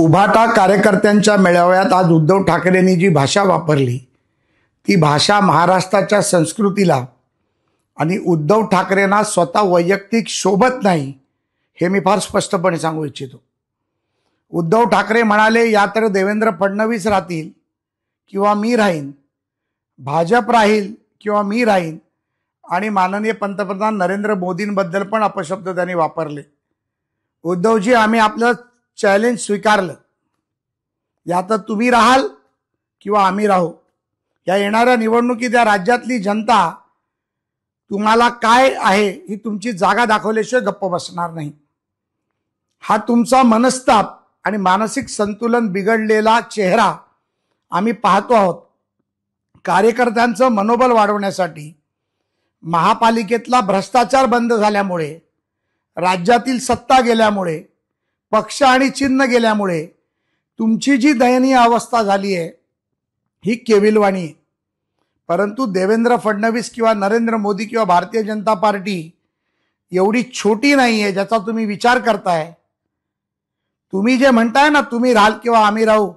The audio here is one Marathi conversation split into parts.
उभाटा कार्यकर्त्यांच्या मेळाव्यात आज उद्धव ठाकरेंनी जी भाषा वापरली ती भाषा महाराष्ट्राच्या संस्कृतीला आणि उद्धव ठाकरेंना स्वतः वैयक्तिक शोभत नाही हे मी फार स्पष्टपणे सांगू इच्छितो उद्धव ठाकरे म्हणाले या तर देवेंद्र फडणवीस राहतील किंवा मी राहीन भाजप राहील किंवा मी राहीन आणि माननीय पंतप्रधान नरेंद्र मोदींबद्दल पण अपशब्द त्यांनी वापरले उद्धवजी आम्ही आपलं चॅलेंज स्वीकारलं यात तुम्ही राहाल किंवा आम्ही राहू या येणाऱ्या निवडणुकीत या राज्यातली जनता तुम्हाला काय आहे ही तुमची जागा दाखवल्याशिवाय गप्प बसणार नाही हा तुमचा मनस्ताप आणि मानसिक संतुलन बिघडलेला चेहरा आम्ही पाहतो आहोत कार्यकर्त्यांचं मनोबल वाढवण्यासाठी महापालिकेतला भ्रष्टाचार बंद झाल्यामुळे राज्यातील सत्ता गेल्यामुळे पक्ष आणि चिन्ह गेल्यामुळे तुमची जी दयनीय अवस्था झाली आहे ही केविलवाणी आहे परंतु देवेंद्र फडणवीस किंवा नरेंद्र मोदी किंवा भारतीय जनता पार्टी एवढी छोटी नाही आहे ज्याचा तुम्ही विचार करताय तुम्ही जे म्हणताय ना तुम्ही राहाल किंवा आम्ही राहू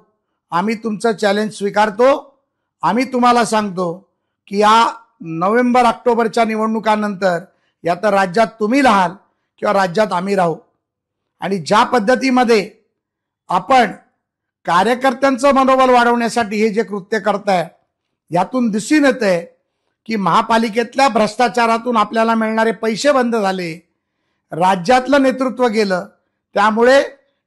आम्ही तुमचं चॅलेंज स्वीकारतो आम्ही तुम्हाला सांगतो की या नोव्हेंबर ऑक्टोबरच्या निवडणुकानंतर या तर राज्यात तुम्ही राहाल किंवा राज्यात आम्ही राहू आणि ज्या पद्धतीमध्ये आपण कार्यकर्त्यांचं मनोबल वाढवण्यासाठी हे जे कृत्य करताय यातून दिसून येत आहे की महापालिकेतल्या भ्रष्टाचारातून आपल्याला मिळणारे पैसे बंद झाले राज्यातलं नेतृत्व गेलं त्यामुळे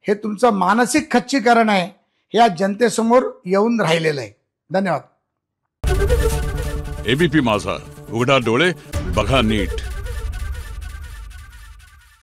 हे तुमचं मानसिक खच्चीकरण आहे हे आज जनतेसमोर येऊन राहिलेलं आहे धन्यवाद एबीपी माझा उघडा डोळे बघा नीट